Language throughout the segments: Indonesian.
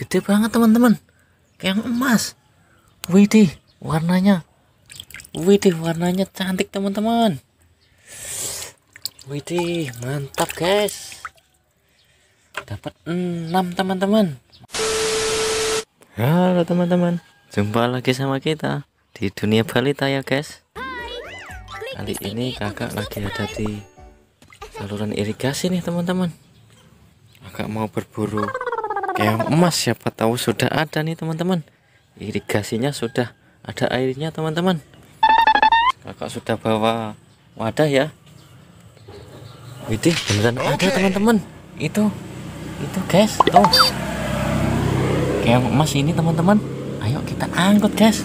gede banget teman-teman kayak emas widih warnanya widih warnanya cantik teman-teman widih mantap guys dapat 6 teman-teman halo teman-teman jumpa lagi sama kita di dunia balita ya guys kali ini kakak lagi ada di saluran irigasi nih teman-teman kakak mau berburu yang emas siapa tahu sudah ada nih teman-teman irigasinya sudah ada airnya teman-teman kakak sudah bawa wadah ya Widih beneran okay. ada teman-teman itu itu guys tuh kayak emas ini teman-teman ayo kita angkut guys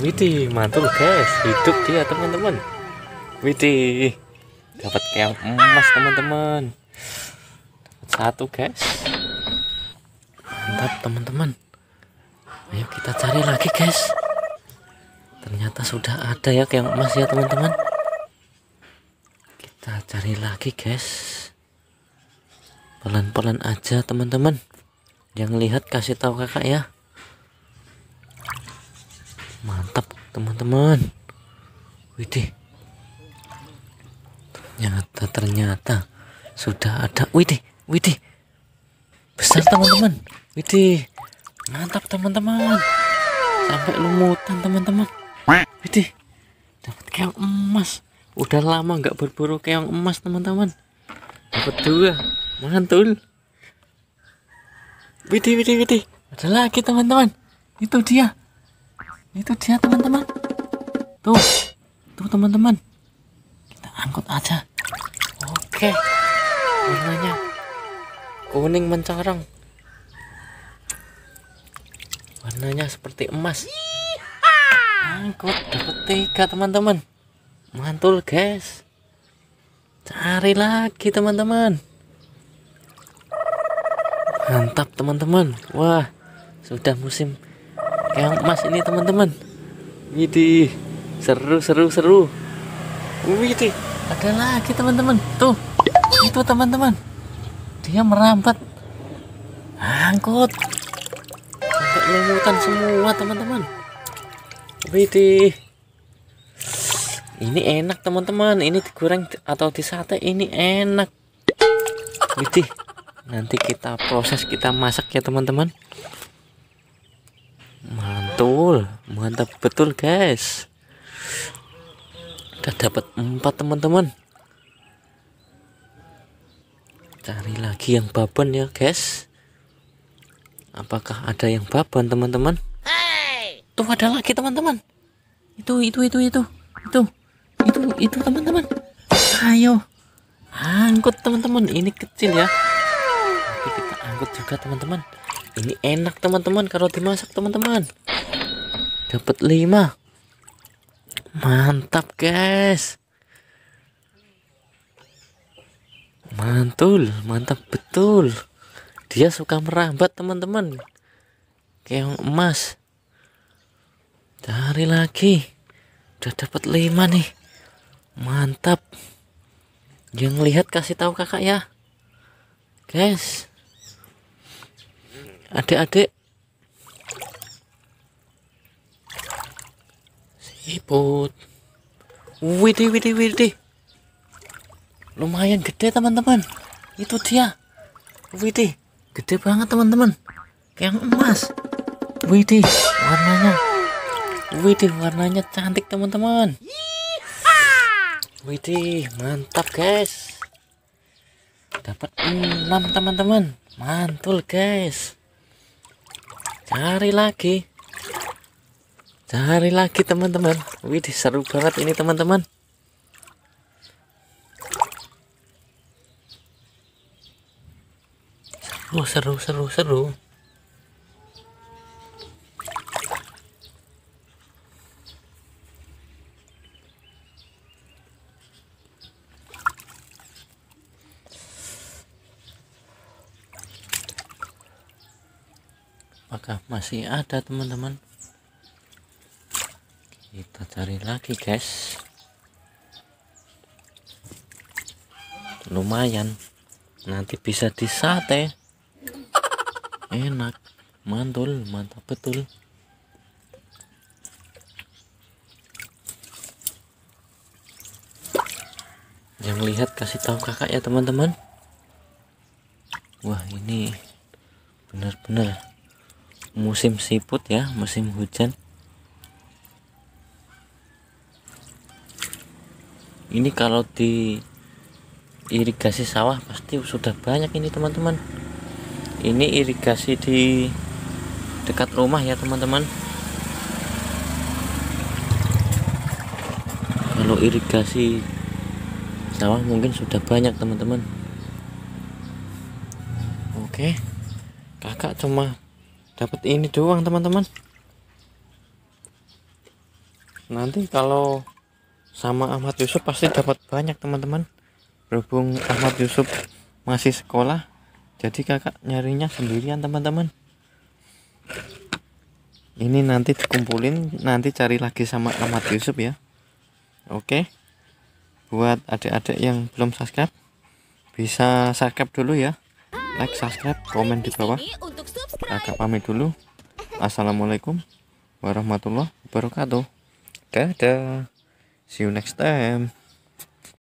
Widih mantul guys hidup dia teman-teman Widih dapat kayak emas teman-teman satu guys mantap teman-teman ayo kita cari lagi guys ternyata sudah ada ya keong emas ya teman-teman kita cari lagi guys pelan-pelan aja teman-teman yang lihat kasih tahu kakak ya mantap teman-teman widih ternyata ternyata sudah ada widih widih besar teman-teman widih mantap teman-teman sampai lumutan teman-teman widih dapat keong emas udah lama nggak berburu keong emas teman-teman dapat dua mantul widih widih widih ada lagi teman-teman itu dia itu dia teman-teman tuh tuh teman-teman kita angkut aja oke warnanya kuning mencorong, warnanya seperti emas angkut dapat tiga teman-teman mantul guys cari lagi teman-teman mantap teman-teman wah sudah musim yang emas ini teman-teman ini seru seru seru ini ada lagi teman-teman tuh itu teman-teman dia merambat angkut sampai semua teman-teman widih ini enak teman-teman ini digoreng atau disate, ini enak widih nanti kita proses kita masak ya teman-teman mantul mantap betul guys kita dapat empat teman-teman cari lagi yang babon ya guys apakah ada yang babon teman-teman hey! ada lagi teman-teman itu itu itu itu itu itu itu teman-teman ayo angkut teman-teman ini kecil ya tapi kita angkut juga teman-teman ini enak teman-teman kalau dimasak teman-teman dapat 5 mantap guys mantul mantap betul dia suka merambat teman-teman keong emas cari lagi udah dapat lima nih mantap yang lihat kasih tahu kakak ya guys adik-adik siput widih widih widih lumayan gede teman-teman itu dia Widih gede banget teman-teman kayak emas Widih warnanya Widih warnanya cantik teman-teman Widih mantap guys dapat 6 teman-teman mantul guys cari lagi cari lagi teman-teman widih seru banget ini teman-teman Oh seru seru seru. Apakah masih ada teman-teman? Kita cari lagi guys. Lumayan. Nanti bisa disate enak mantul mantap betul yang lihat kasih tahu kakak ya teman-teman wah ini benar-benar musim siput ya musim hujan ini kalau di irigasi sawah pasti sudah banyak ini teman-teman ini irigasi di dekat rumah ya teman-teman kalau irigasi sawah mungkin sudah banyak teman-teman oke kakak cuma dapat ini doang teman-teman nanti kalau sama Ahmad Yusuf pasti dapat banyak teman-teman berhubung Ahmad Yusuf masih sekolah jadi kakak nyarinya sendirian teman-teman ini nanti dikumpulin nanti cari lagi sama Ahmad Yusuf ya oke buat adik-adik yang belum subscribe bisa subscribe dulu ya like subscribe komen di bawah kakak pamit dulu assalamualaikum warahmatullahi wabarakatuh dadah see you next time